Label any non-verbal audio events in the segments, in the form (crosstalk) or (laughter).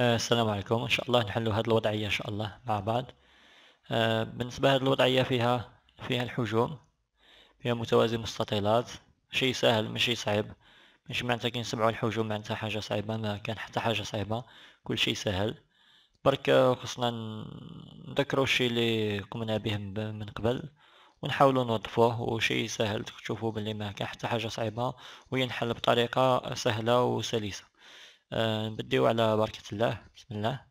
السلام عليكم ان شاء الله نحلوا هذه الوضعيه ان شاء الله مع بعض آه، بالنسبه لهذه الوضعيه فيها فيها الحجوم فيها متوازي مستطيلات شيء سهل ماشي صعيب ماشي معناتها كي نسمعوا الحجوم معناتها حاجه صعيبه ما كان حتى حاجه صعيبه كل شيء سهل برك خصنا نذكروا الشيء اللي قمنا به من قبل ونحاولوا نوظفوه وشيء سهل تشوفوا باللي ما كان حتى حاجه صعيبه وينحل بطريقه سهله وسلسه أه نبديو على بركة الله بسم الله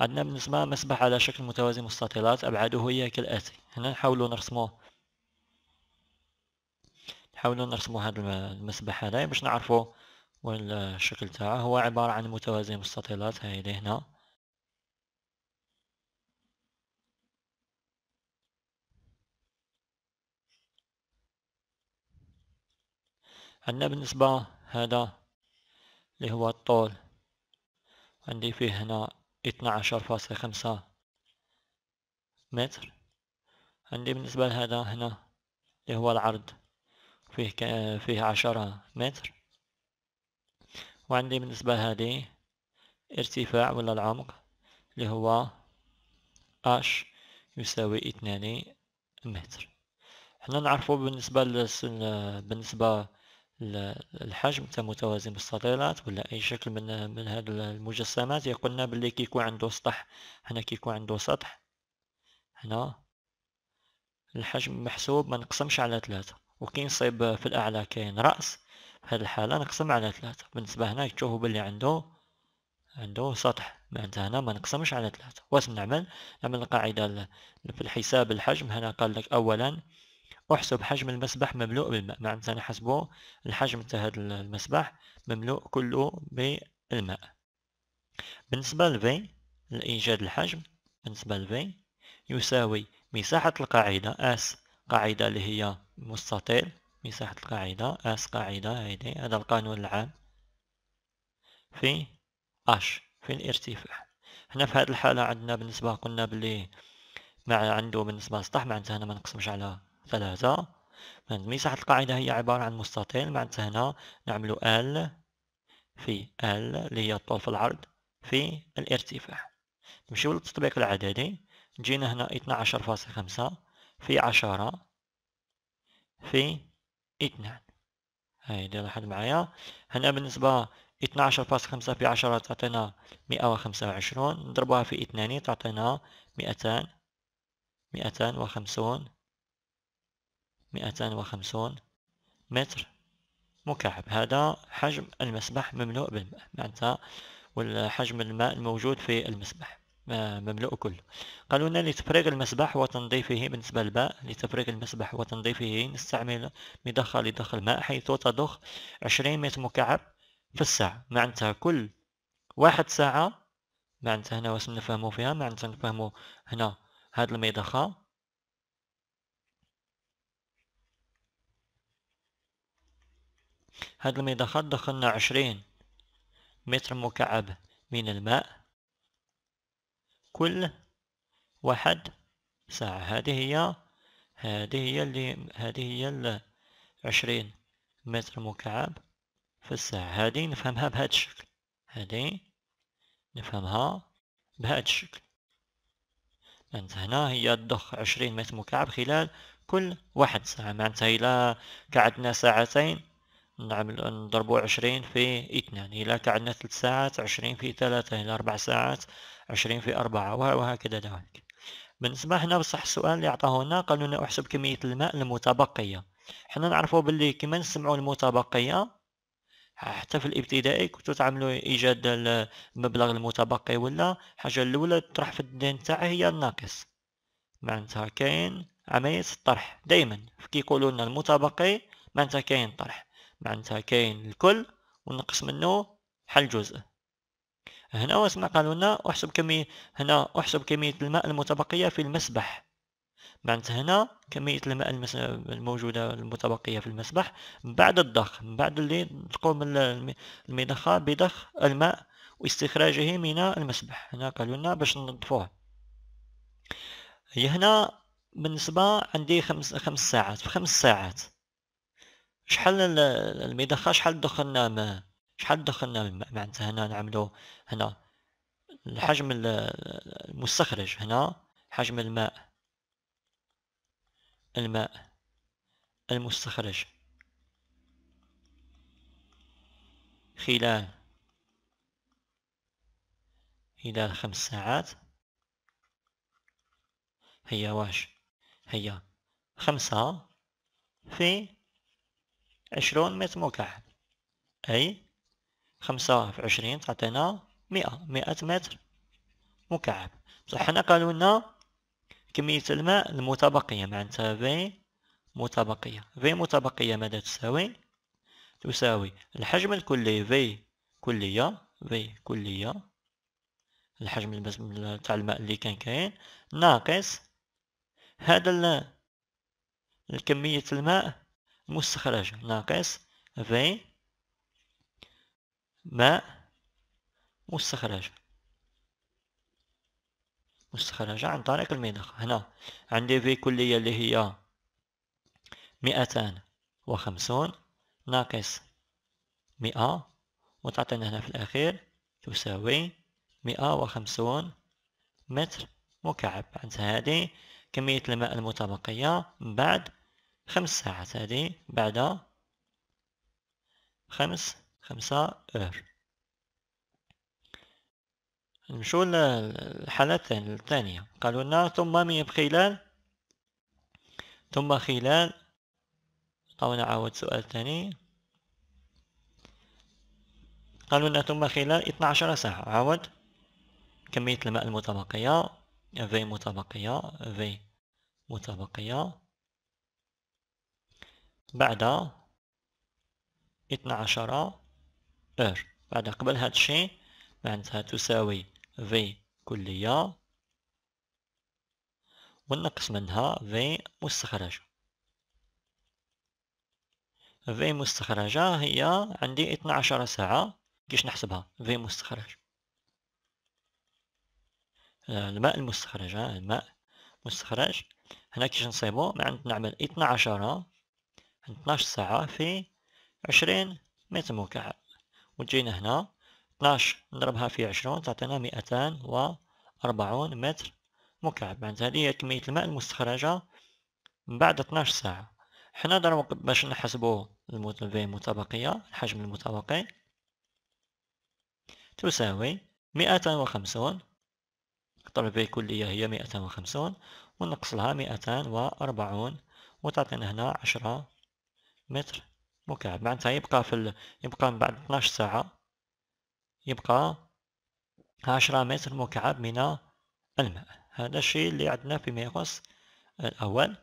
عندنا بالنسبة مسبح على شكل متوازي مستطيلات أبعاده هي كالآتي هنا نحاولو نرسمو نحاولو نرسمو هاد المسبح هذا باش نعرفو وين الشكل تاعه هو عبارة عن متوازي مستطيلات هاي هنا عندنا بالنسبة هذا اللي هو الطول عندي فيه هنا اثناعشر فاصلة خمسة متر عندي بالنسبة لهذا هنا اللي هو العرض فيه ك... فيه عشرة متر وعندي بالنسبة لهذه ارتفاع ولا العمق اللي هو اش يساوي اثنان متر حنا نعرفو بالنسبة للسن... بالنسبة الحجم تاع متوازن بالصليلات ولا اي شكل من من هاد المجسمات يقولنا باللي كيكون عنده سطح هنا كيكون عنده سطح هنا الحجم محسوب ما نقسمش على ثلاثة وكي نصيب في الاعلى كاين راس في هاد الحاله نقسم على ثلاثة بالنسبه هنا تشوفوا باللي عنده عنده سطح معناتها هنا ما نقسمش على ثلاثة واش نعمل نعمل القاعده في الحساب الحجم هنا قال لك اولا احسب حجم المسبح مملوء بالماء معناتها نعم، نحسبو الحجم تاع هذا المسبح مملوء كله بالماء بالنسبة لفي لإيجاد الحجم بالنسبة لفي يساوي مساحة القاعدة اس قاعدة اللي هي مستطيل مساحة القاعدة اس قاعدة هيدي هذا القانون العام في اش في الارتفاع هنا في هذه الحالة عندنا بالنسبة قلنا بلي مع عنده بالنسبة للسطح معناتها انا ما نقسمش على ثلاثة فهمت مساحة القاعدة هي عبارة عن مستطيل معناتها هنا نعملو ال في ال اللي هي الطول في العرض في الارتفاع نمشيو للتطبيق العددي جينا هنا 12.5 في 10 في 2 هايدي لاحظ معايا هنا بالنسبة 12.5 في 10 تعطينا 125 نضربوها في 2 تعطينا 200 250 مئتان وخمسون متر مكعب هذا حجم المسبح مملوء بالماء معناتها والحجم الماء الموجود في المسبح آه، مملوء كله قالوا لنا لتفريغ المسبح وتنظيفه بالنسبة للباء لتفريغ المسبح وتنظيفه نستعمل مضخة لضخ الماء حيث تضخ 20 متر مكعب في الساعة معناتها كل واحد ساعة معناتها هنا واش نفهمو فيها معناتها نفهمو هنا هاد المضخة هاد المضخات دخلنا عشرين متر مكعب من الماء كل واحد ساعة هذه هي هذه هي اللي هذه هي ال عشرين متر مكعب في الساعة هذه نفهمها بهذا الشكل هذه نفهمها بهذا الشكل معناتها هنا هي تضخ عشرين متر مكعب خلال كل واحد ساعة معناتها إلا قعدنا ساعتين نعمل نضربو عشرين في اثنان إلى عندنا ثلاث ساعات عشرين في ثلاثة إلى أربع ساعات عشرين في أربعة وهكذا ذلك بالنسبة هنا بصح السؤال اللي عطاه هنا قالوا لنا احسب كمية الماء المتبقية حنا نعرفوا باللي كيما نسمعوا المتبقية حتى في الابتدائي كنتو تعملوا ايجاد المبلغ المتبقي ولا حاجة الاولى تطرح في الدين تاعي هي الناقص معنتها كاين عملية الطرح دائما كي لنا المتبقي معنتها كاين طرح معناتها كاين الكل ونقص منه حل جزء هنا واسمع قالوا لنا احسب كمية هنا احسب كمية الماء المتبقية في المسبح معناتها هنا كمية الماء المس... الموجودة المتبقية في المسبح بعد الضخ بعد اللي تقوم المضخة بضخ الماء واستخراجه من المسبح هنا قالوا لنا باش ننظفوه هي هنا بالنسبة عندي خمس, خمس ساعات في خمس ساعات شحال المضخه شحال دخلنا ما شحال دخلنا معناتها هنا نعملو هنا الحجم المستخرج هنا حجم الماء الماء المستخرج خلال خلال خمس ساعات هي واش هي خمسة في عشرون متر مكعب أي خمسة في عشرين تعطينا مئة مئة متر مكعب بصح حنا قالوا لنا كمية الماء المتبقية معنتها في متبقية في متبقية ماذا تساوي تساوي الحجم الكلي في كلية في كلية الحجم تاع الماء اللي كان كاين ناقص هذا الكمية الماء مستخرج ناقص في ماء مستخرج مستخرجة عن طريق المضخ هنا عندي في كلية اللي هي مئتان وخمسون ناقص مئة وتعطينا هنا في الأخير تساوي مئة وخمسون متر مكعب عند هذه كمية الماء المتبقية من بعد خمس ساعات هذه بعد خمس خمسة اور نمشو للحالة الثانية قالوا لنا ثم من خلال ثم خلال أو نعاود سؤال ثاني قالوا لنا ثم خلال 12 ساعة عاود كمية الماء المتبقية في متبقية في متبقية بعد اثنا عشر ار بعد قبل هاد الشيء معناتها تساوي في كلية ونقص منها في مستخرجة في مستخرجة هي عندي اثنا عشر ساعة كيش نحسبها في مستخرج آه، الماء المستخرج الماء مستخرج هنا كيش نصيبو معناتها نعمل اثنا عشر 12 ساعة في 20 متر مكعب وجينا هنا 12 نضربها في 20 تعطينا 240 متر مكعب معناتها هذه هي كمية الماء المستخرجة من بعد 12 ساعة حنا دروك باش نحسبو الموت المتبقية الحجم المتبقي تساوي 250 طبعا في كلية هي 250 ونقص لها 240 وتعطينا هنا 10 متر مكعب معناتها يبقى في ال... يبقى من بعد 12 ساعة يبقى عشرة متر مكعب من الماء هذا الشيء اللي عندنا فيما يخص الأول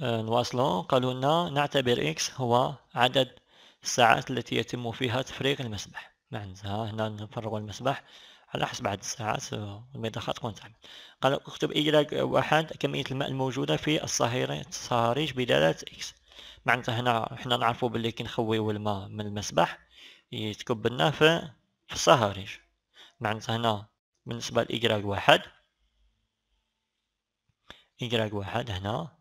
نواصلو قالوا لنا نعتبر إكس هو عدد الساعات التي يتم فيها تفريغ المسبح معناتها نعم، هنا نفرغ المسبح حسب بعد الساعات المضخات آه، تعمل قال اكتب إدراج واحد كمية الماء الموجودة في الصهاريج بدالة إكس معناتها هنا حنا نعرفو بلي كي نخويو الماء من المسبح يتكب لنا في في الصهاريج معناتها هنا بالنسبة لإجراج واحد إجراج واحد هنا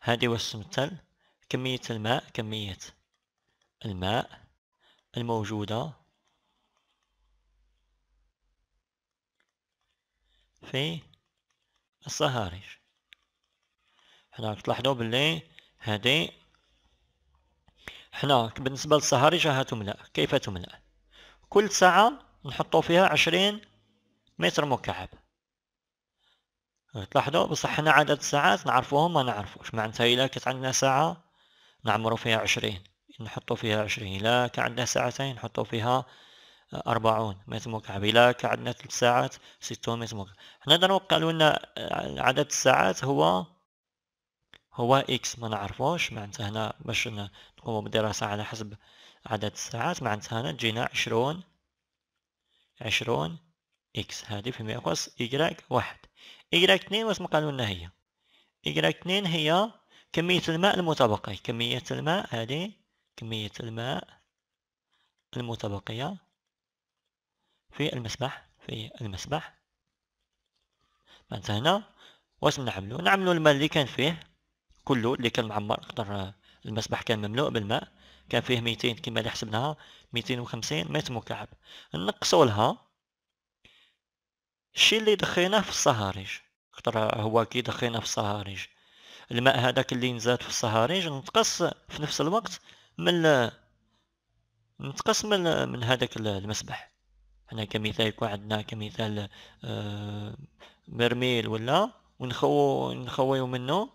هذه واش تمثل كمية الماء كمية الماء الموجودة في الصهاريج هنا تلاحظوا باللي هادي حنا بالنسبة للصهاريج راها تملأ كيف تملأ كل ساعة نحطو فيها عشرين متر مكعب تلاحظوا بصح حنا عدد الساعات نعرفوهم ما نعرفوش معناتها إلا كانت عندنا ساعة نعمرو فيها عشرين نحطو فيها عشرين إلا كان عندنا ساعتين نحطو فيها أربعون متر مكعب إلى كعدنا ثلاث ساعات ستون مكعب حنا نقدر نقولوا لنا آه، عدد الساعات هو هو إكس ما نعرفوش معناتها هنا باش نقوموا بالدراسة على حسب عدد الساعات معناتها هنا تجينا عشرون عشرون إكس هذه في مقياس إيكغيك واحد إيكغيك اثنين واش قالوا لنا هي إيكغيك اثنين هي كمية الماء المتبقي كمية الماء هذه كمية الماء المتبقية في المسبح في المسبح معناتها هنا واش نعملو نعملو الماء اللي كان فيه كله اللي كان معمر خطر المسبح كان مملوء بالماء كان فيه ميتين كما اللي حسبناها ميتين وخمسين متر مكعب نقصو لها الشي اللي دخيناه في الصهاريج خطر هو كي دخيناه في الصهاريج الماء هذاك اللي نزاد في الصهاريج نتقص في نفس الوقت من نتقص من من هذاك المسبح انا كمثال يكون عندنا كمثال آه، مرميل ولا ونخو نخويو منه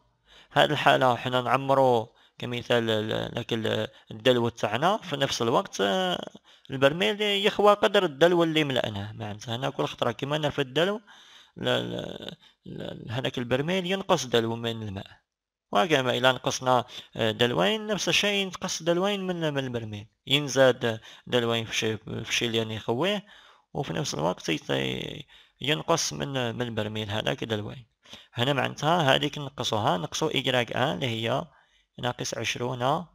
هذه الحالة حنا نعمرو كمثال لك الدلو تاعنا في نفس الوقت آه، البرميل يخوى قدر الدلو اللي ملأناه معناتها هنا كل خطرة كيما نرفد الدلو هذاك البرميل ينقص دلو من الماء وكما الى نقصنا آه، دلوين نفس الشيء ينقص دلوين من البرميل ينزاد دلوين في الشيء اللي يعني يخويه وفي نفس الوقت ينقص من من البرميل هذا دلوين هنا معناتها هذيك نقصوها نقصو إجراك أن اللي هي ناقص عشرون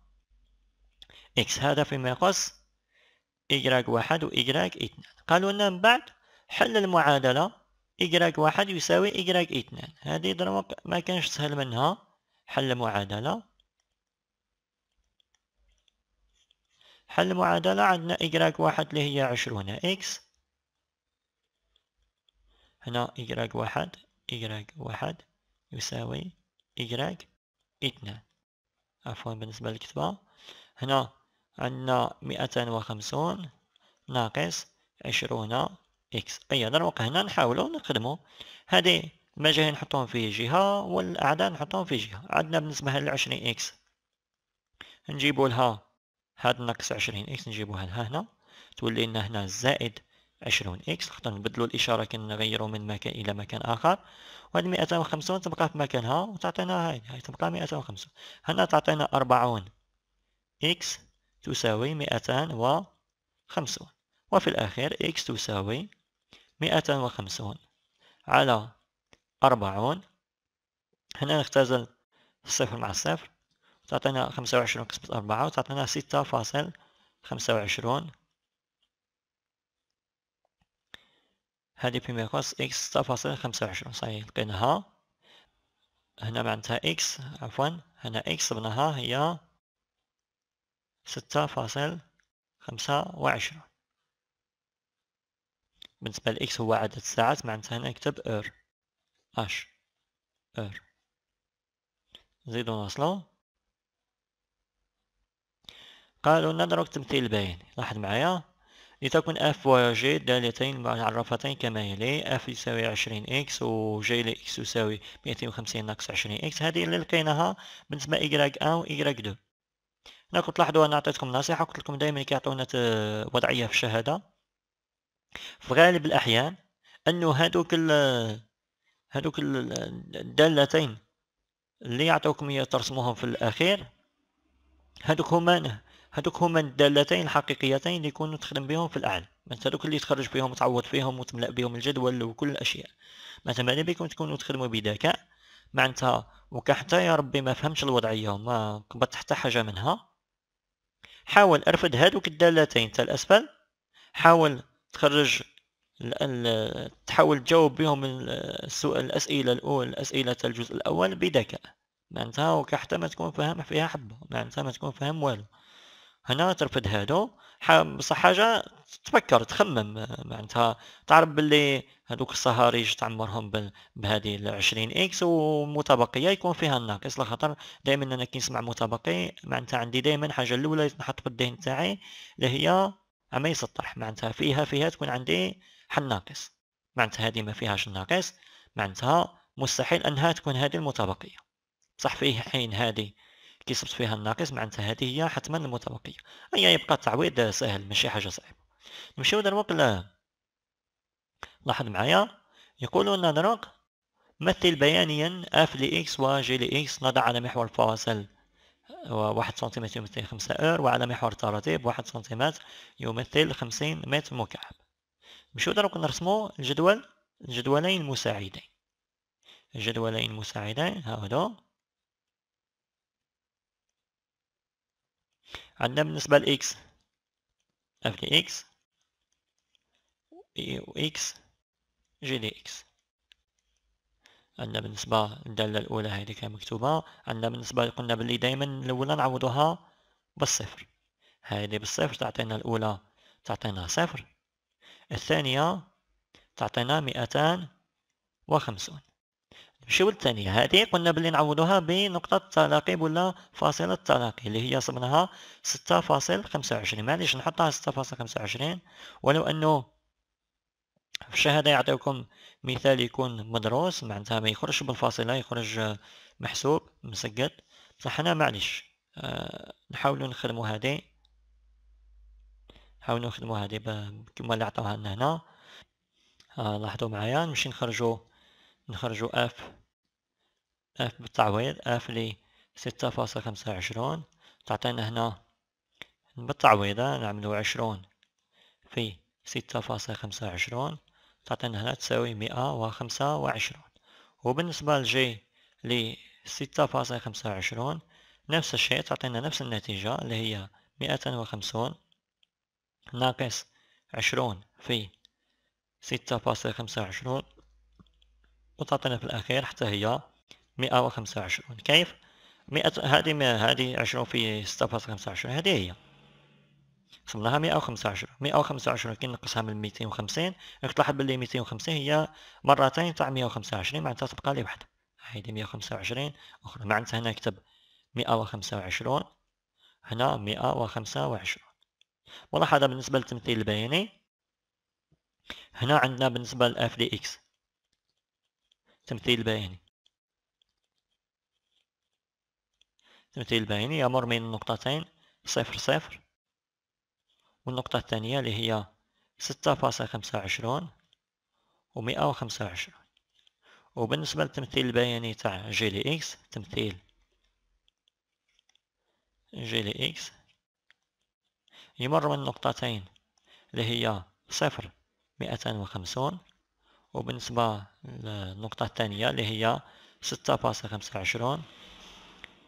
إكس هذا فيما يقص إجراك واحد وإجراك اثنان قالوا لنا من بعد حل المعادلة إجراك واحد يساوي إجراك اثنان هذه دروك ما كانش سهل منها حل المعادله حل المعادله عندنا إجراك واحد اللي هي عشرون إكس هنا إجراج واحد إجراج واحد يساوي إجراج اثنان عفوا بالنسبة للكتبة هنا عندنا مئتان وخمسون ناقص عشرون إكس أيضا أيوة، هنا نحاولو نخدمو هذه المجاهيل نحطهم في جهة والأعداد نحطهم في جهة عندنا بالنسبة للعشرين إكس نجيبو لها هاد ناقص عشرين إكس نجيبوها لها هنا تولي لنا هنا زائد عشرون إكس خاطر نبدلو الإشارة كنغيرو من مكان إلى مكان آخر وهاد ميتان وخمسون تبقى في مكانها وتعطينا هاي هاي تبقى ميتان وخمسون هنا تعطينا أربعون إكس تساوي مئتان وخمسون وفي الأخير إكس تساوي مئتان وخمسون على أربعون هنا نختزل الصفر مع الصفر تعطينا خمسة وعشرون قسمة أربعة وتعطينا ستة فاصل خمسة وعشرون هذه بي يخص إكس ستة فاصلة خمسة وعشرون صحيح لقيناها هنا معنتها إكس عفوا هنا إكس صبناها هي ستة فاصل خمسة وعشرون بالنسبة لإكس هو عدد الساعات معنتها هنا نكتب أور أش أور نزيدو نوصلو قالوا ندرك تمثيل بين لاحظ معايا لتكن f و j دالتين معرفتين كما يلي f يساوي 20x و ل لx يساوي 250 ناقص 20x هذه اللي لقيناها بالنسبة y1 و y2 هنا كنت تلاحظوا انا عطيتكم نصيحة قلت لكم دائما كيعطونا وضعية في الشهادة في غالب الأحيان أنه هذوك هذوك الدالتين اللي يعطوكم ترسموهم في الأخير هذوك هما هذوك هما الدالتين الحقيقيتين اللي يكونوا تخدم بهم في الأعلى مثلا هذوك اللي تخرج بهم وتعوض فيهم وتملأ بهم الجدول وكل الأشياء مثلا بعد بكم تكونوا تخدموا بذكاء معناتها وكا حتى يا ربي ما فهمش الوضعية وما قبضت حتى حاجة منها حاول أرفد هذوك الدالتين تاع الأسفل حاول تخرج تحاول تجاوب بهم السؤال الأسئلة الأولى الأسئلة الجزء الأول بذكاء معناتها وكحتى ما تكون فاهم فيها حبة معناتها ما تكون فاهم والو هنا ترفد هادو بصح حاجه تفكر تخمم معناتها تعرف باللي هادوك الصهاريج تعمرهم بهذه ال 20 اكس ومتبقيه يكون فيها الناقص لخاطر دائما انا كي نسمع متبقي معناتها عندي دائما حاجة الاولى تنحط في الذهن تاعي اللي هي عمي يسطح معناتها فيها فيها تكون عندي حل ناقص معناتها هذه ما فيهاش الناقص معناتها مستحيل انها تكون هذه المتبقيه بصح فيه حين هذه كيصبت فيها الناقص معناتها هذه هي حتما المتبقية أي يبقى التعويض سهل ماشي حاجة صعيبة نمشيو دروك ل لاحظ معايا يقول لنا دروك مثل بيانيا اف لإكس ل لإكس نضع على محور فاصل واحد سنتيمتر يمثل خمسة ار وعلى محور تراتيب واحد سنتيمتر يمثل خمسين متر مكعب نمشيو دروك نرسمو الجدول الجدولين المساعدين الجدولين المساعدين هاهدو عندنا بالنسبة لإكس اف دي إكس وإكس جي دي إكس عندنا بالنسبة للدالة الأولى هذه كانت مكتوبة عندنا بالنسبة قلنا باللي دايما الأولى نعوضوها بالصفر هذه بالصفر تعطينا الأولى تعطينا صفر الثانية تعطينا مئتان وخمسون الشو الثانية هذه قلنا بلي نعوضوها بنقطة التلاقي ولا فاصلة التلاقي اللي هي صبناها ستة فاصل خمسة وعشرين معليش نحطها ستة فاصل خمسة وعشرين ولو أنه في الشهادة يعطيكم مثال يكون مدروس معناتها ما يخرجش بالفاصلة يخرج محسوب مسقط بصح أنا معليش أه نحاولو نخدمو هادي نحاولو نخدمو هادي كيما اللي عطاوها لنا هنا آه، لاحظوا معايا نمشي نخرجو نخرجو اف اف بالتعويض اف لي ستة فاصلة خمسة وعشرون تعطينا هنا بالتعويضة نعملو عشرون في ستة فاصلة خمسة وعشرون تعطينا هنا تساوي مئة وخمسة وعشرون وبالنسبة لجي لستة فاصلة خمسة وعشرون نفس الشيء تعطينا نفس النتيجة اللي هي مئة وخمسون ناقص عشرون في ستة فاصلة خمسة وعشرون وتعطينا في الأخير حتى هي 125 كيف؟ 100 هذه هذه 20 في 6.25 هذه هي مئة 125 125 كي نقصها من 250 راك تلاحظ بلي 250 هي مرتين تاع 125 معناتها تبقى لي وحده هيدي 125 اخرى معناتها هنا كتب 125 هنا 125 ولاحظ بالنسبه للتمثيل البياني هنا عندنا بالنسبه لاف دي اكس تمثيل بياني تمثيل بياني يمر بين النقطتين صفر صفر والنقطة الثانية اللي هي ستة فاصلة خمسة وعشرون ومئة وخمسة وعشرون وبالنسبة للتمثيل البياني تاع جي لي إكس تمثيل جي لي إكس يمر من نقطتين اللي هي صفر مئتان وخمسون وبالنسبة للنقطة الثانية اللي هي ستة فاصلة خمسة وعشرون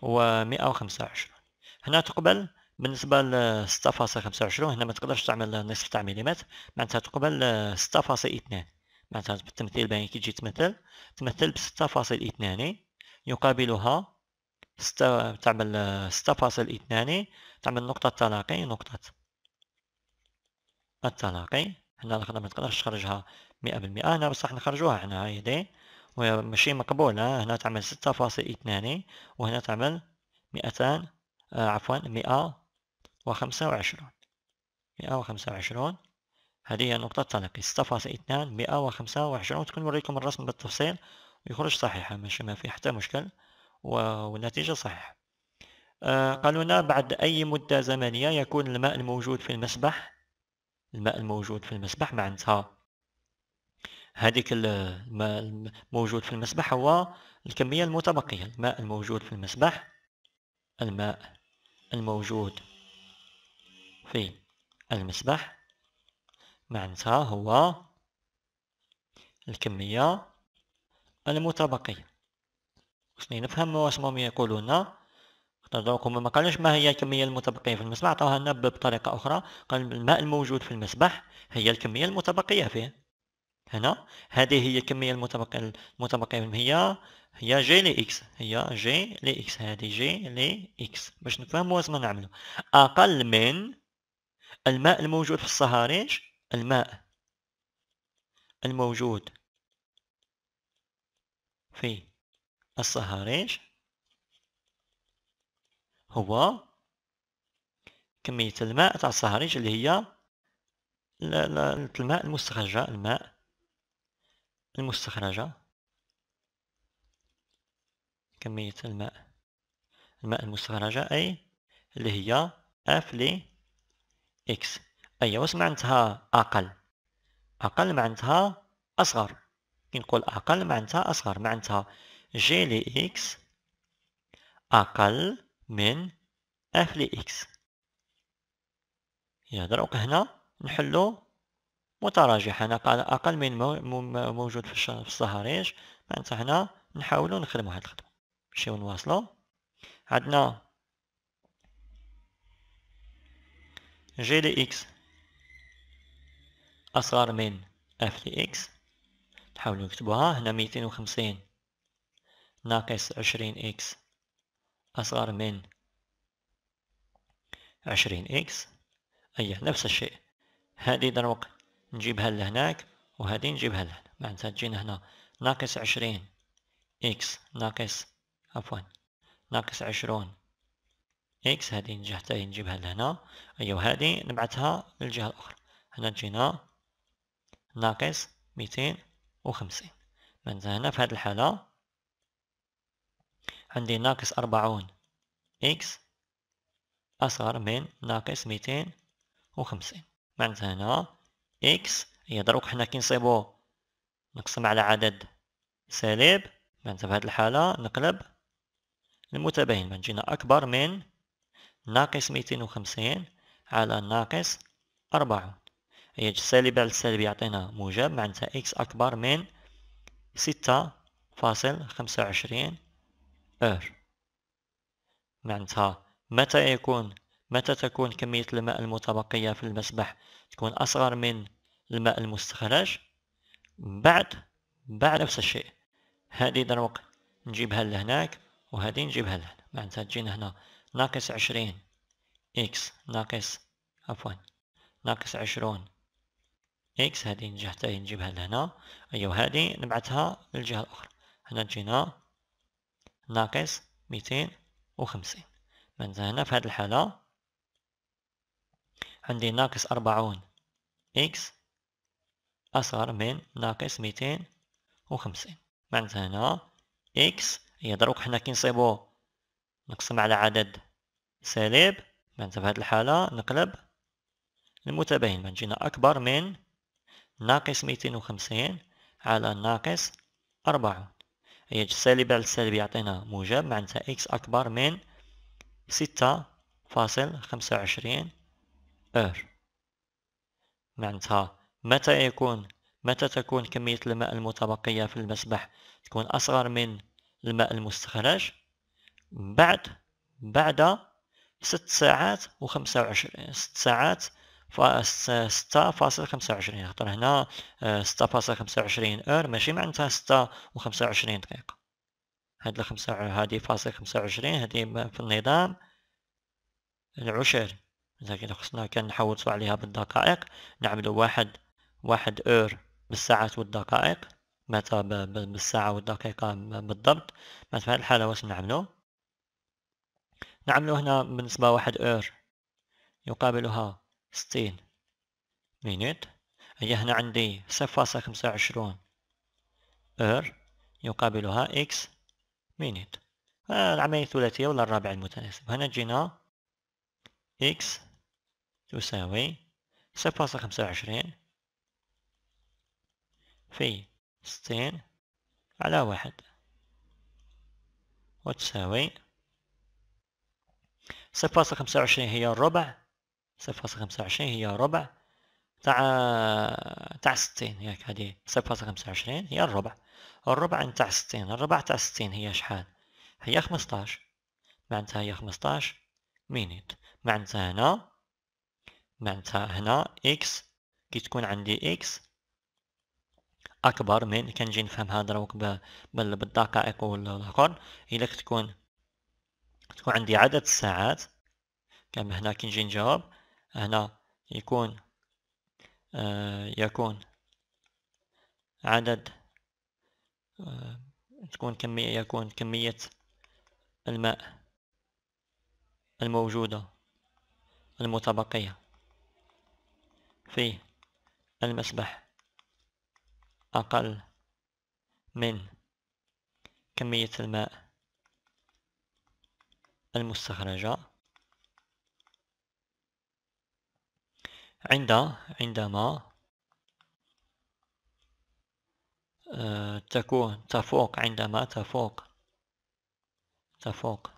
ومئة وخمسة وعشرون هنا تقبل بالنسبة لستة خمسة وعشرون هنا ما تقدرش تعمل نصف تاع مليمات معناتها تقبل ستة اثنان معناتها بالتمثيل باين كي تجي تمثل تمثل بستة فاصل اثنان يقابلها ستة تعمل ستة اثنان تعمل نقطة تلاقي نقطة التلاقي هنا ما تقدرش تخرجها مئة بالمئة هنا بصح نخرجوها هنا هاي دي وهي ماشي مقبولة هنا تعمل ستة فاصل اثنان وهنا تعمل مئتان آه عفوا مئة وخمسة وعشرون مئة وخمسة وعشرون هذه هي نقطة تلقي ستة فاصل اثنان مئة وخمسة وعشرون تكون وريكم الرسم بالتفصيل ويخرج صحيحة ماشي ما في حتى مشكل والنتيجة صحيحة آه قالوا لنا بعد أي مدة زمنية يكون الماء الموجود في المسبح الماء الموجود في المسبح معناتها هذيك الماء الموجود في المسبح هو الكمية المتبقية الماء الموجود في المسبح الماء الموجود في المسبح معناتها هو الكمية المتبقية خصني نفهم واش ماهم يقولون تذوق ما قالوش ما هي الكمية المتبقية في المسبح عطاوها لنا بطريقة أخرى قال الماء الموجود في المسبح هي الكمية المتبقية فيه هنا هذه هي الكمية المتبقية المتبقية هي هي جي لي اكس هي جي لي اكس هذه جي لي اكس باش نفهموا واش نعملوا اقل من الماء الموجود في الصهاريج الماء الموجود في الصهاريج هو كمية الماء تاع الصهاريج اللي هي الماء المستخرجة الماء المستخرجة كمية الماء الماء المستخرجة أي اللي هي F لي X أي واش معنتها أقل أقل معنتها أصغر كي نقول أقل معنتها أصغر معنتها G لي X أقل من F لي X يا دروك هنا نحلو متراجح هنا اقل من موجود في الصهاريج معناتها هنا نحاولوا نخدموا هاد الخدمه نمشيو نواصلوا عندنا جي دي اكس اصغر من اف دي اكس نحاولوا نكتبوها هنا 250 ناقص 20 اكس اصغر من 20 اكس اي أيوه، نفس الشيء هذه دروك نجيبها لهناك وهذه نجيبها لهنا معناتها تجينا هنا ناقص عشرين إكس ناقص عفوا ناقص عشرون إكس هذه نجي حتى نجيبها لهنا أيوا هذه نبعثها للجهة الأخرى هنا تجينا ناقص ميتين وخمسين معناتها هنا في هذه الحالة عندي ناقص أربعون إكس أصغر من ناقص ميتين وخمسين معناتها هنا إكس هي دروك حنا كنصيبو نقسم على عدد سالب معناتها في هذه الحالة نقلب المتباين جينا أكبر من ناقص ميتين وخمسين على ناقص أربعة هي السالب على السالب يعطينا موجب معناتها إكس أكبر من ستة فاصل خمسة وعشرين أر معناتها متى يكون متى تكون كمية الماء المتبقية في المسبح تكون أصغر من الماء المستخرج بعد بعد نفس الشيء هذه دروك نجيبها لهناك وهذه نجيبها لهنا معناتها تجينا هنا ناقص عشرين إكس ناقص عفوا ناقص عشرون إكس هذه حتى نجيبها لهنا ايوا هذه نبعثها للجهة الأخرى هنا تجينا ناقص ميتين وخمسين معناتها هنا في هذه الحالة عندي ناقص أربعون إكس أصغر من ناقص ميتين وخمسين معناتها هنا إكس هي دروك حنا كنصيبو نقسم على عدد سالب معناتها في هاد الحالة نقلب المتباين جينا أكبر من ناقص ميتين وخمسين على ناقص أربعون هي السالب على السالب يعطينا موجب معناتها إكس أكبر من ستة فاصل خمسة وعشرين أور معناتها متى يكون متى تكون كمية الماء المتبقية في المسبح تكون أصغر من الماء المستخرج بعد بعد ست ساعات وخمسة وعشرين ست ساعات ستة فاصل خمسة وعشرين خاطر هنا آه، ستة فاصل خمسة وعشرين أور ماشي معنتها ستة وخمسة وعشرين دقيقة هاد الخمسة هادي فاصل خمسة وعشرين هادي في النظام العشر لكن خصنا كان عليها بالدقائق نعملو واحد واحد اور بالساعات والدقائق متى بالساعة والدقيقة بالضبط في هذه الحالة واش نعملو نعملو هنا بالنسبة واحد اور يقابلها ستين مينوت هي هنا عندي صفر فاصلة خمسة وعشرون اور يقابلها اكس مينوت العملية الثلاثية ولا الرابع المتناسب هنا جينا اكس تساوي صفر فاصلة خمسة وعشرين في ستين على واحد وتساوي صفر فاصلة خمسة وعشرين هي الربع صفر فاصلة خمسة وعشرين هي الربع تاع تاع ستين ياك هادي صفر فاصلة خمسة وعشرين هي الربع الربع تاع ستين الربع تاع ستين هي شحال هي خمسطاش معنتها هي خمسطاش مينيت معنتها هنا معنتها هنا اكس كي تكون عندي اكس اكبر من كنجي نفهم هاد روك بالدقائق ولا الاخر الا كتكون تكون عندي عدد الساعات كما هنا كنجي نجاوب هنا يكون آه، يكون عدد آه، تكون كمية يكون كمية الماء الموجودة المتبقية في المسبح أقل من كمية الماء المستخرجة عند عندما آه، تكون تفوق عندما تفوق تفوق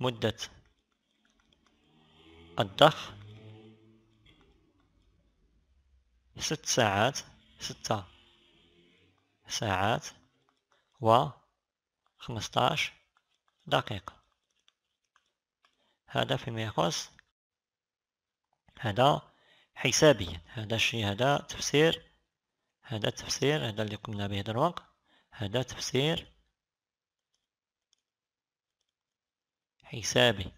مدة الضخ ست ساعات ستة ساعات و خمسطاش دقيقة هذا فيما يخص هذا حسابيا هذا الشيء هذا تفسير هذا تفسير هذا اللي قمنا به دروك هذا تفسير حسابي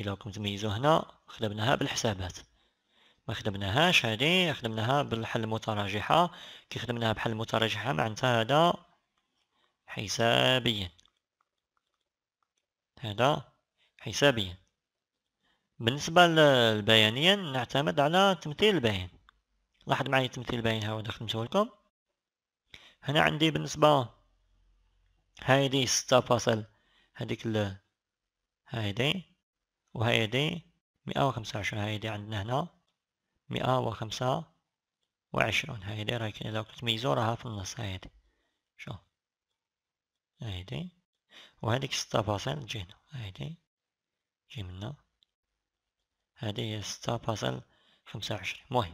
إلا كنت تميزوا هنا خدمناها بالحسابات ما خدمناهاش هادي خدمناها بالحل المتراجحة كي خدمناها بحل المتراجحة معناتها هذا حسابيا هذا حسابيا بالنسبة للبيانيا نعتمد على تمثيل البيان لاحظ معايا تمثيل البيان ها هو خدمته لكم هنا عندي بالنسبة هايدي ستة فاصل هاديك ال هايدي وهايدي مئة وخمسة وعشرين هايدي عندنا هنا مئة وخمسة وعشرون هايدي راه كاين إذا كنت راها في النص هايدي شوف هايدي وهاديك ستة فاصل تجي هنا هايدي تجي منا هادي هي ستة فاصل خمسة وعشرين مهم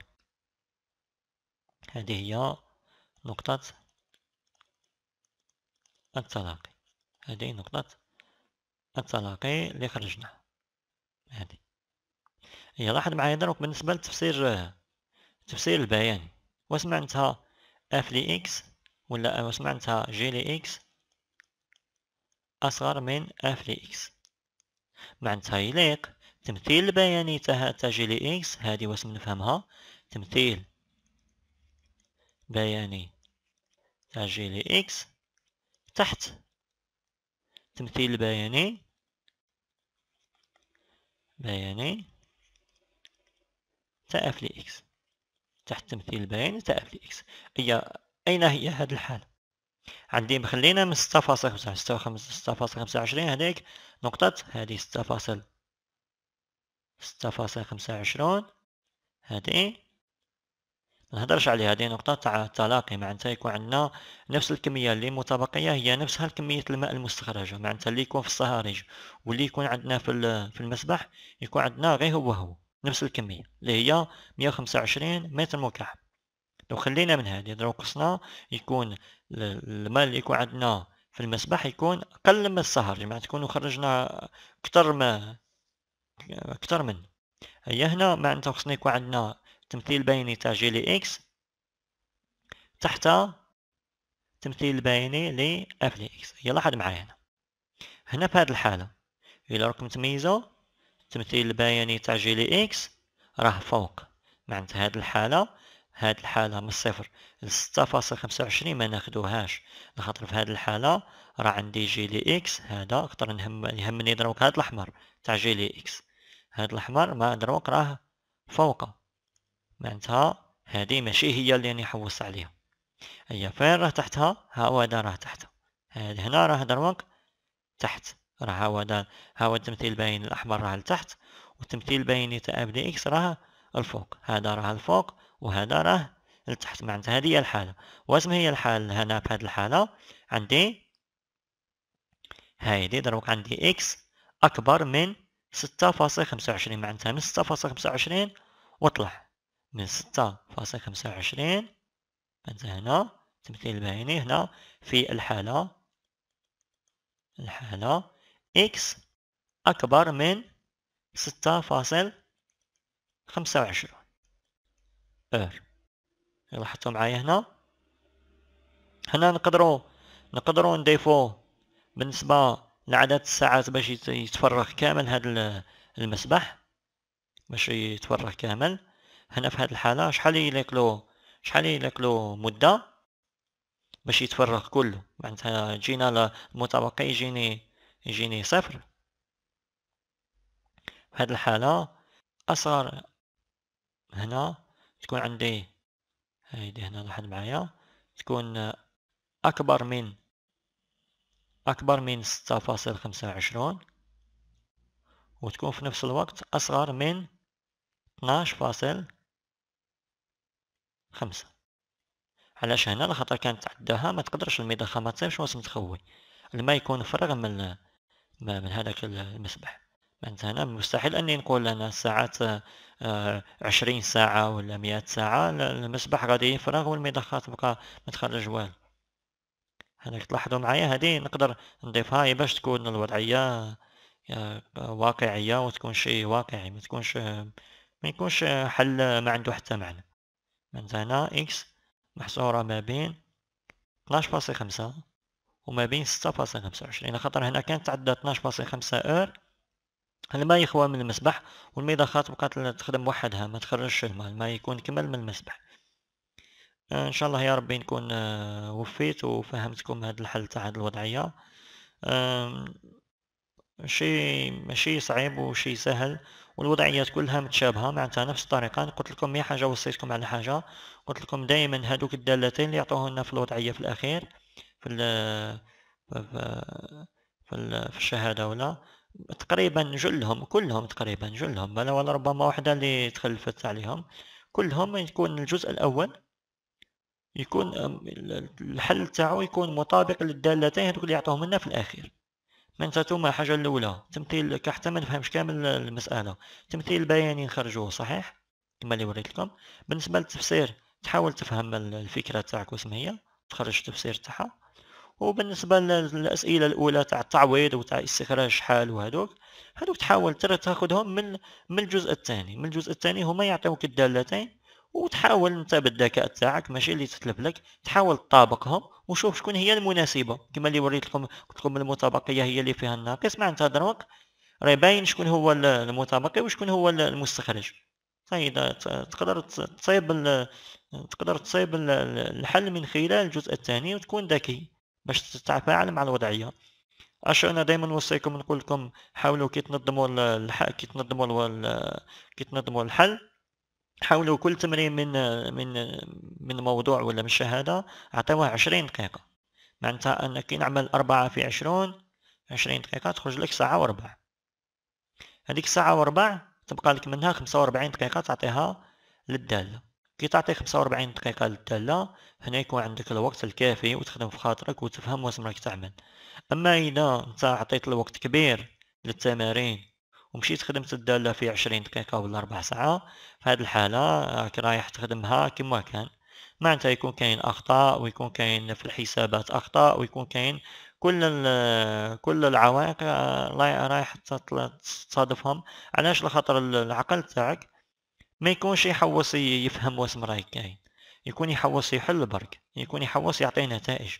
هادي هي نقطة التلاقي هادي نقطة التلاقي اللي خرجنا هادي هي لاحظ معايا دروك بالنسبة للتفسير التفسير البياني واش معناتها اف لي اكس ولا واش معناتها جي لي اكس أصغر من اف لي اكس معناتها يليق تمثيل البياني تاع جي لي اكس هادي واش نفهمها تمثيل بياني تاع جي لي اكس تحت تمثيل بياني بياني تأف إكس تحت التمثيل البياني تأف إكس هي أين هي هاد الحالة عندي مخلينا من 6.5 6.25 هذيك نقطة هذه 6.5 6.25 هذه نهضرش عليها هذه نقطة تاع التلاقي معناتها يكون عندنا نفس الكمية اللي متبقية هي نفسها كمية الماء المستخرجة معناتها اللي يكون في الصهاريج واللي يكون عندنا في المسبح يكون عندنا غير هو هو نفس الكمية اللي هي 125 متر مكعب لو خلينا من هذه لو قصنا يكون الماء اللي يكون عندنا في المسبح يكون أقل من السهر يعني تكون خرجنا أكثر ما أكثر من هي هنا معناتها خصنا يكون عندنا تمثيل بيني تاع جي إكس تحت تمثيل بيني لأفلي إكس هي لاحظ معايا هنا هنا في هذه الحالة إلى رقم تميزه التمثيل البياني تاع جي لي اكس راه فوق معناتها نعم، هاد الحالة هاد الحالة من الصفر لستة فاصل خمسة وعشرين ما ناخدوهاش لخاطر في هاد الحالة راه عندي جي لي اكس هذا خطر نهم يهمني دروك هاد الاحمر تاع جي لي اكس هاد الاحمر ما دروك راه فوقه معنتها هادي ماشي هي اللي راني حوس عليها هي فين راه تحتها ها هو راه تحتها هاد هنا راه دروك تحت راه هو هو التمثيل البيني الأحمر راه لتحت والتمثيل البيني تاع اف دي اكس راه الفوق هذا راه الفوق وهذا راه لتحت معناتها هذه هي الحالة واش هي الحال هنا في هذه الحالة عندي هايدي دروك عندي اكس أكبر من ستة خمسة وعشرين معناتها من ستة خمسة وعشرين وطلع من ستة خمسة وعشرين معناتها هنا تمثيل بيني هنا في الحالة الحالة إكس أكبر من ستة فاصل خمسة وعشرون إر لاحظتوا معايا هنا هنا نقدروا نقدروا نضيفوا بالنسبة لعدد الساعات باش يتفرغ كامل هذا المسبح باش يتفرغ كامل هنا في هذه الحالة شحال يلاكلو شحال يلاكلو مدة باش يتفرغ كله معناتها جينا المتبقي يجيني يجيني صفر في هذه الحالة أصغر هنا تكون عندي هيدي هنا لاحظ معايا تكون أكبر من أكبر من ستة فاصل خمسة وعشرون وتكون في نفس الوقت أصغر من اثناش فاصل خمسة علاش هنا لخاطر كانت عداها ما تقدرش الماء ضخامة شنو تخوي الماء يكون فرغ من ما من هذاك المسبح معناتها هنا مستحيل أني نقول أنا ساعات آه، عشرين ساعة ولا مئة ساعة المسبح غادي يفرغ والمضخة تبقى ما تخرج والو هذاك تلاحظوا معايا هذه نقدر نضيفها باش تكون الوضعية واقعية وتكون شيء واقعي ما تكونش ما يكونش حل ما عنده حتى معنى معناتها هنا إكس محصورة ما بين 12.5 وما بين 6.25 على خاطر هنا كانت تعدى 12.5 ار الماء يخوى من المسبح والمضخات بقات تخدم وحدها ما تخرجش الماء الماء يكون كمل من المسبح آه، ان شاء الله يا ربي نكون آه، وفيت وفهمتكم هذا الحل تاع هذه الوضعيه آه، شي ماشي صعيب وشي سهل والوضعيات كلها متشابهه معناتها نفس الطريقه قلت لكم يا حاجه وصيتكم على حاجه قلت لكم دائما هذوك الدالتين اللي يعطوه لنا في الوضعيه في الاخير في ال في ال في الشهاده ولا تقريبا جلهم كلهم تقريبا جلهم بلا ولا ربما واحده اللي تخلفت عليهم كلهم يكون الجزء الاول يكون الحل تاعو يكون مطابق للدالتين هذوك اللي يعطوهم لنا في الاخير من تاتوما حاجة الأولى تمثيل كحتى ما نفهمش كامل المسألة تمثيل بياني نخرجوه صحيح كما اللي وريت لكم بالنسبة للتفسير تحاول تفهم الفكرة تاعك واسم هي تخرج التفسير تاعها وبالنسبه للاسئله الاولى تاع التعويض وتاع استخراج شحال وهذوك هذوك تحاول ترى تاخذهم من من الجزء الثاني من الجزء الثاني هما يعطيوك الدالتين وتحاول انت بالذكاء تاعك ماشي اللي تتلف لك تحاول تطابقهم وشوف شكون هي المناسبه كما اللي وريت لكم قلت لكم المتبقيه هي اللي فيها الناقص معناتها دروك راه باين شكون هو المتبقي وشكون هو المستخرج طيب تقدر تصيب تقدر تصيب الحل من خلال الجزء الثاني وتكون ذكي باش تتفاعل مع الوضعيه اش انا دائما نوصيكم نقول لكم حاولوا كي تنظموا الحل كي تنظموا كي تنظموا الحل حاولوا كل تمرين من من من موضوع ولا من شهاده عطيوه عشرين دقيقه معناتها انك كي نعمل اربعة في عشرون عشرين دقيقه تخرج لك ساعه وربع هذيك ساعه وربع تبقى لك منها وربعين دقيقه تعطيها للداله كي تعطي 45 دقيقة للتالة هنا يكون عندك الوقت الكافي وتخدم في خاطرك وتفهم واش راك تعمل اما اذا انت عطيت الوقت كبير للتمارين ومشيت خدمت الدالة في 20 دقيقة ولا ربع ساعة في هذه الحالة راك رايح تخدمها كما كان معناتها يكون كاين اخطاء ويكون كاين في الحسابات اخطاء ويكون كاين كل (hesitation) كل العوائق رايح تصادفهم علاش لخاطر العقل تاعك ما شي يحوص يفهم واسم راهي كاين يكون يحوص يحل برك يكون يحوص يعطي نتائج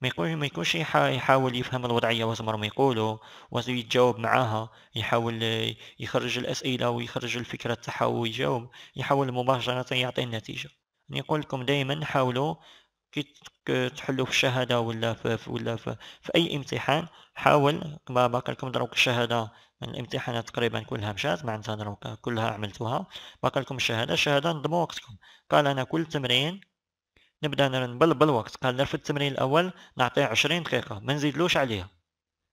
ما يكون ما يكونش يحاول يفهم الوضعيه واش ما يقولوا واش يتجاوب معاها يحاول يخرج الاسئله ويخرج الفكره تاعها ويجاوب يحاول مباشره يعطي النتيجه نقول لكم دائما حاولوا كي تحلوا في الشهاده ولا في, في ولا في, في اي امتحان حاول كما باقي لكم دروك الشهاده الامتحانات تقريبا كلها مشات معناتها دروك كلها عملتوها باقي لكم الشهاده الشهاده نظموا وقتكم قال انا كل تمرين نبدا نبلبل بالوقت قال نرفد التمرين الاول نعطيه 20 دقيقه ما نزيدلوش عليها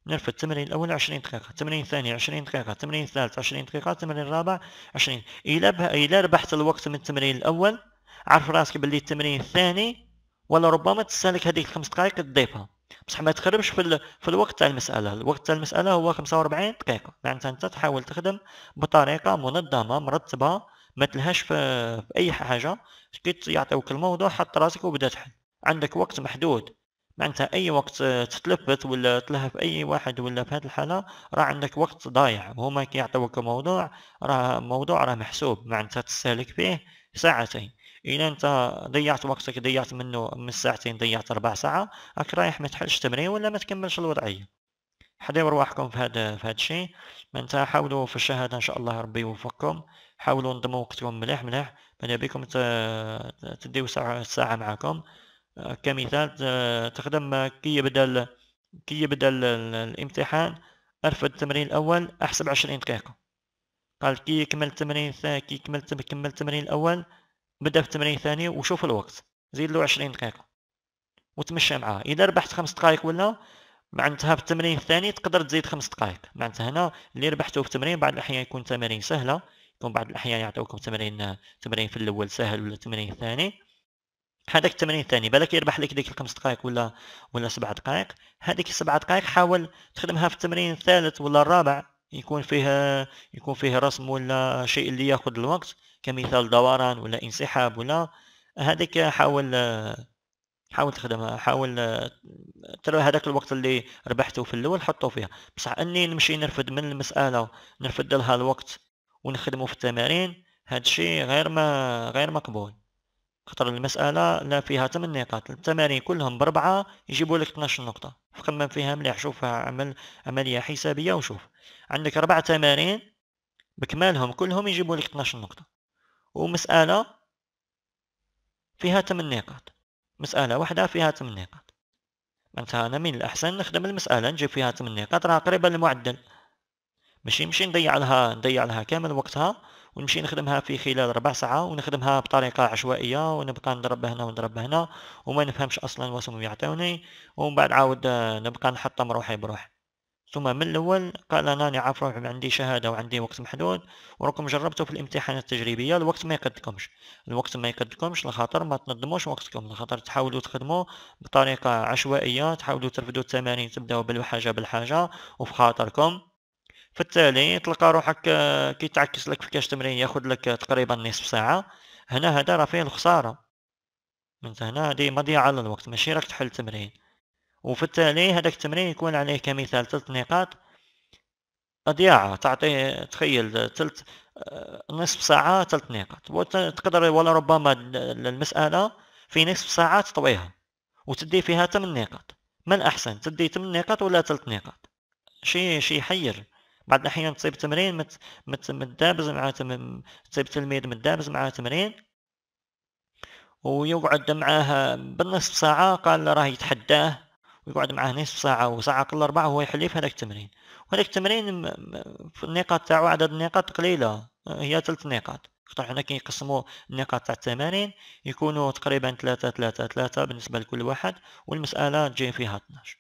نرفد التمرين الاول 20 دقيقه التمرين الثاني 20 دقيقه التمرين الثالث 20 دقيقه التمرين الرابع 20 الى بها... الى ربحت الوقت من التمرين الاول عرف راسك باللي التمرين الثاني ولا ربما تستهلك هذيك الخمس دقائق تضيفها بصح ما تقربش في, ال... في الوقت تاع المساله الوقت تاع المساله هو 45 دقيقه معناتها يعني انت تحاول تخدم بطريقه منظمه مرتبه ما تلهاش في... في اي حاجه كي يعطيوك الموضوع حط راسك وبدا تحل عندك وقت محدود معناتها اي وقت تتلفت ولا تلهف اي واحد ولا في هذه الحاله راه عندك وقت ضايع هما كيعطيوك موضوع راه موضوع راه محسوب معناتها تستهلك فيه ساعتين الا انت ضيعت وقتك ضيعت منه من ساعتين ضيعت ربع ساعه راك رايح ما تحلش تمرين ولا ما تكملش الوضعيه حضروا رواحكم في هذا في هذا الشيء انت حاولوا في الشهاده ان شاء الله ربي يوفقكم حاولوا نظموا وقتكم مليح مليح من بكم تديو ساعه ساعه معكم كمثال تخدم كي يبدا كي يبدا الامتحان ارفد التمرين الاول احسب عشرين دقيقه قال كي يكمل التمرين كي كملت كملت التمرين الاول بدا في 80 ثانيه وشوف الوقت زيد له 20 دقيقه وتمشى معاه اذا ربحت خمس دقائق ولا معناتها في 80 ثانيه تقدر تزيد خمس دقائق معناتها هنا اللي ربحته في التمرين بعض الاحيان يكون تمارين سهله يكون بعض الاحيان يعطيوكم تمرين تمرين في الاول سهل ولا تمرين ثاني هذاك التمرين الثاني بالك يربح لك ديك الخمس دقائق ولا ولا سبع دقائق هذيك السبع دقائق حاول تخدمها في التمرين الثالث ولا الرابع يكون فيها يكون فيها رسم ولا شيء اللي ياخذ الوقت كمثال دوران ولا انسحاب ولا هذيك حاول حاول تخدمها حاول ترى هذاك الوقت اللي ربحته في الاول حطو فيها بصح اني نمشي نرفد من المساله نرفد لها الوقت ونخدمو في التمارين هادشي غير ما غير مقبول خاطر المساله لا فيها 8 نقاط التمارين كلهم بربعه يجيبوا لك 12 نقطه فكم من فيها مليح شوفها عمل عمليه حسابيه وشوف عندك اربع تمارين بكمالهم كلهم يجيبوا لك 12 نقطه ومسألة فيها 8 نقاط مسألة واحدة فيها 8 نقاط معناتها أنا من الأحسن نخدم المسألة نجيب فيها 8 نقاط راه قريبة للمعدل ماشي نمشي نضيع لها نضيع لها كامل وقتها ونمشي نخدمها في خلال ربع ساعة ونخدمها بطريقة عشوائية ونبقى نضرب هنا ونضرب هنا وما نفهمش أصلا هم يعطوني ومن بعد عاود نبقى نحطم روحي بروحي ثم من الأول قال أنا عارف روحي عندي شهادة وعندي وقت محدود وراكم جربتوا في الامتحانات التجريبية الوقت ما يقدكمش الوقت ما يقدكمش لخاطر ما تنظموش وقتكم لخاطر تحاولوا تخدموا بطريقة عشوائية تحاولوا ترفدوا التمارين تبداو بالحاجة بالحاجة وفي خاطركم فالتالي تلقى روحك آه، كي تعكس لك في كاش تمرين ياخذ لك آه، تقريبا نصف ساعة هنا هذا راه فيه الخسارة من هنا هذه مضيعة للوقت ماشي راك تحل تمرين وفي التالي هذاك التمرين يكون عليه كمثال ثلاث نقاط أضياع تعطي تخيل ثلث آه، نصف ساعة ثلاث نقاط وتقدر ولا ربما المسألة في نصف ساعة تطويها وتدي فيها ثمان نقاط ما الأحسن تدي ثمان نقاط ولا ثلاث نقاط شي شي يحير بعض الأحيان تصيب تمرين مت مت متدابز مع تم... تصيب تلميذ متدابز مع تمرين ويقعد معاه بالنصف ساعة قال راه يتحداه ويقعد معاه نصف ساعة وساعة كل أربعة هو يحلي في هذاك التمرين وهذاك التمرين في النقاط تاعو عدد النقاط قليلة هي ثلاث نقاط خطر هنا كيقسموا النقاط تاع التمارين يكونوا تقريبا ثلاثة ثلاثة ثلاثة بالنسبة لكل واحد والمسألة تجي فيها 12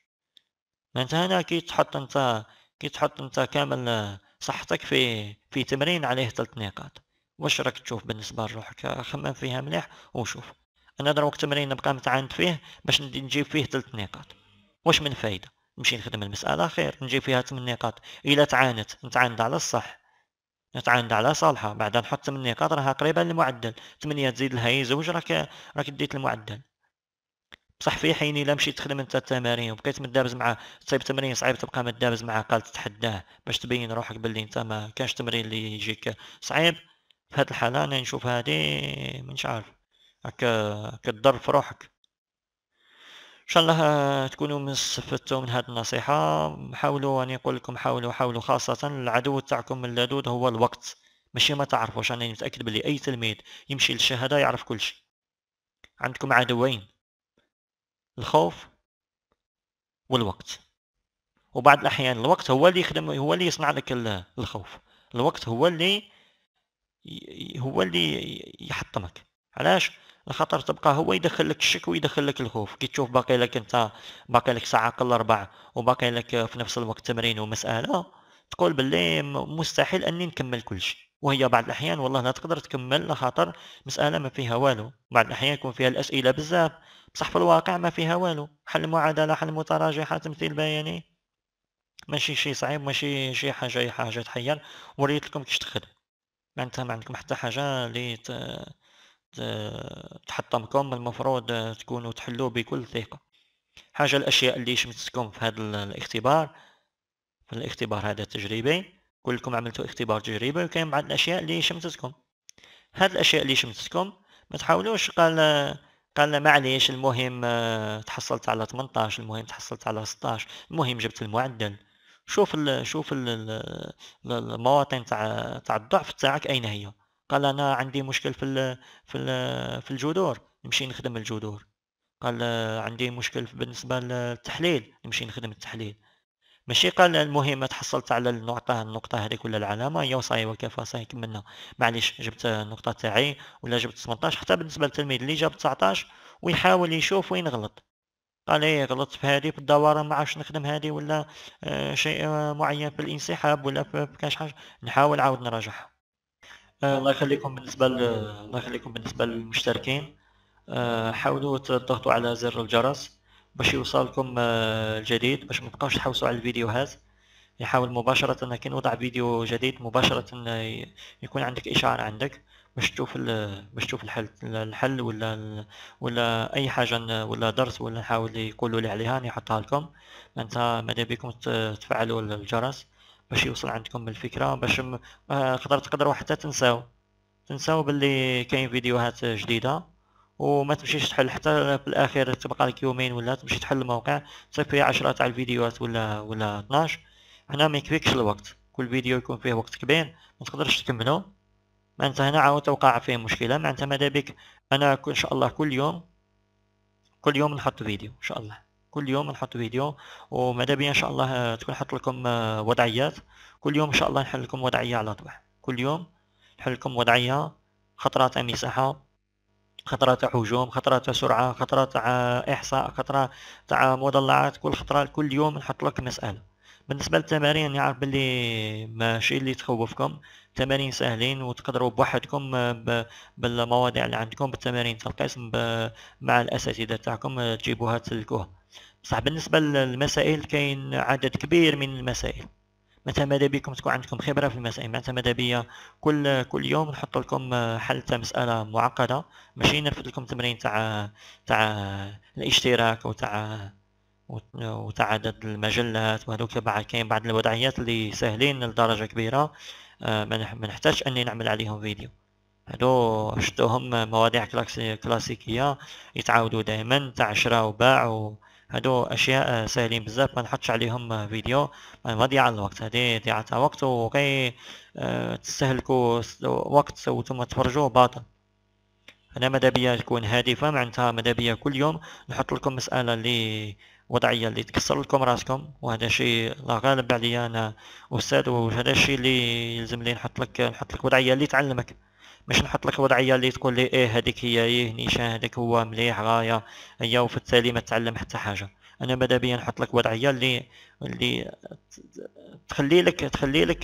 معناتها هنا كي تحط انت كي تحط انت كامل صحتك في في تمرين عليه ثلاث نقاط واش راك تشوف بالنسبة لروحك خمم فيها مليح وشوف انا دروك تمرين نبقى متعاند فيه باش نجيب فيه ثلاث نقاط واش من فايده نمشي نخدم المساله خير نجيب فيها 8 نقاط الا تعانت نتعاند على الصح نتعاند على صالحه بعدا نحط 8 نقاط راها قريبه للمعدل 8 تزيد لها هي زوج راك راك ديت المعدل بصح في حين الا مشيت تخدم انت التمارين وبقيت مدابز مع تصيب تمرين صعيب تبقى مدابز مع قال تتحداه باش تبين روحك باللي انت ما كانش تمرين اللي يجيك صعيب في هاد الحاله انا نشوف هادي مش عارف راك كتضر في روحك ان شاء الله تكونوا من استفدتوا من هذه النصيحه حاولوا اني نقول لكم حاولوا حاولوا خاصه العدو تاعكم اللدود هو الوقت ماشي ما تعرفوش انا متاكد بلي اي تلميذ يمشي للشهاده يعرف كل شيء عندكم عدوين الخوف والوقت وبعض الاحيان الوقت هو اللي يخدم هو اللي يصنع لك الخوف الوقت هو اللي هو اللي يحطمك علاش الخطر تبقى هو يدخل لك الشك ويدخل لك الخوف كي تشوف باقي لك انت باقي لك ساعه قل ربع وباقي لك في نفس الوقت تمرين ومساله تقول باللي مستحيل اني نكمل كل شيء وهي بعض الاحيان والله لا تقدر تكمل لخاطر مساله ما فيها والو بعض الاحيان يكون فيها الاسئله بزاف بصح في الواقع ما فيها والو حل معادله حل متراجعه تمثيل بياني ماشي شي صعيب ماشي شي حاجه حاجه تحير وريت لكم كيش تخدم معناتها ما عندكم حتى حاجه اللي تحطمكم المفروض تكونوا تحلوه بكل ثقة حاجة الأشياء اللي شمتكم في هذا الاختبار في الاختبار هذا التجريبي كلكم عملتوا اختبار تجريبي وكاين بعض الأشياء اللي شمتتكم هاد الأشياء اللي شمتتكم ما تحاولوش قال قال معليش المهم تحصلت على 18 المهم تحصلت على 16 المهم جبت المعدل شوف الـ شوف المواطن تاع تاع الضعف تاعك اين هي قال انا عندي مشكل في ال في ال في الجذور نمشي نخدم الجذور قال عندي مشكل بالنسبه للتحليل نمشي نخدم التحليل ماشي قال المهم تحصلت على النقطة النقطة هذيك ولا العلامة يا صاي وكيف صاي كملنا معليش جبت النقطة تاعي ولا جبت 18 حتى بالنسبة للتلميذ اللي جاب 19 ويحاول يشوف وين غلط قال ايه غلطت في هذه في الدورة ما عرفتش نخدم هذه ولا آه، شيء آه، معين في الانسحاب ولا في كاش حاجة نحاول عاود نراجعها آه، الله يخليكم بالنسبه ل... الله يخليكم بالنسبه للمشتركين آه، حاولوا تضغطوا على زر الجرس باش يوصلكم آه، الجديد باش ما تبقاوش تحوسوا على الفيديوهات يحاول مباشرة كي نوضع فيديو جديد مباشرة يكون عندك إشعار عندك باش تشوف باش تشوف الحل الحل ولا ولا أي حاجة ولا درس ولا نحاول يقولوا لي عليها نحطها لكم انت ماذا بكم تفعلوا الجرس باش يوصل عندكم الفكره باش م... تقدر تقدروا حتى تنساو تنساو باللي كاين فيديوهات جديده وما تمشيش تحل حتى في الاخير تبقى لك يومين ولا تمشي تحل الموقع تصيب فيه 10 تاع الفيديوهات ولا ولا 12 هنا ما يكفيكش الوقت كل فيديو يكون فيه وقت كبير ما تقدرش تكمله معناتها هنا عاود توقع فيه مشكله معناتها ماذا بك انا ان شاء الله كل يوم كل يوم نحط فيديو ان شاء الله كل يوم نحط فيديو وماذا بيا ان شاء الله تكون نحط لكم آه، وضعيات كل يوم ان شاء الله نحل لكم وضعيه على طبع كل يوم نحل لكم وضعيه خطرات مساحه خطرة تاع هجوم خطرة تاع سرعة خطرة آه، تاع إحصاء خطرة آه، تاع مضلعات كل خطرة كل يوم نحط لك مسألة بالنسبة للتمارين يعرف بلي ماشي اللي تخوفكم تمارين ساهلين وتقدروا بوحدكم بالمواضيع اللي عندكم بالتمارين تاع القسم مع الأساتذة تاعكم تجيبوها تسلكوها بصح بالنسبه للمسائل كاين عدد كبير من المسائل متى ماذا بكم تكون عندكم خبره في المسائل متى ماذا بيا كل كل يوم نحط لكم حل تاع مساله معقده ماشي نرفد لكم تمرين تاع تاع الاشتراك وتاع وتاع عدد المجلات وهذوك بعد كاين بعض الوضعيات اللي ساهلين لدرجه كبيره آه، ما نحتاجش اني نعمل عليهم فيديو هادو شتوهم مواضيع كلاسيكيه يتعاودوا دائما تاع شراء وباع هادو اشياء سهلين بزاف ما نحطش عليهم فيديو مضيعة الوقت هادي ضيعة آه، وقت وكي تستهلكوا وقت وثم تفرجوا باطل انا مدابيا تكون هادفة معنتها مدابيا كل يوم نحط لكم مسألة اللي وضعية اللي تكسر لكم راسكم وهذا شيء لا غالب عليا انا استاذ وهذا الشيء اللي يلزم لي نحط لك نحط لك وضعية اللي تعلمك باش نحط لك وضعيه اللي تقول لي ايه هذيك هي ايه نيشان هذاك هو مليح غايه هي وفي التالي ما تعلم حتى حاجه انا ماذا بيا نحط لك وضعيه اللي اللي تخلي لك تخلي لك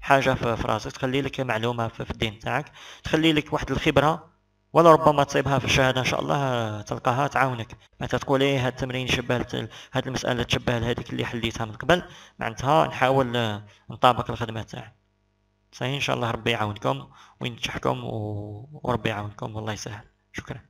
حاجه في راسك تخلي لك معلومه في الدين تاعك تخلي لك واحد الخبره ولا ربما تصيبها في الشهاده ان شاء الله تلقاها تعاونك معناتها تقول ايه هاد التمرين يشبه هاد المساله تشبه هذيك اللي حليتها من قبل معناتها نحاول نطابق الخدمه تاعي صحيح ان شاء الله ربي يعاونكم وينجحكم وربي يعاونكم والله يسهل شكرا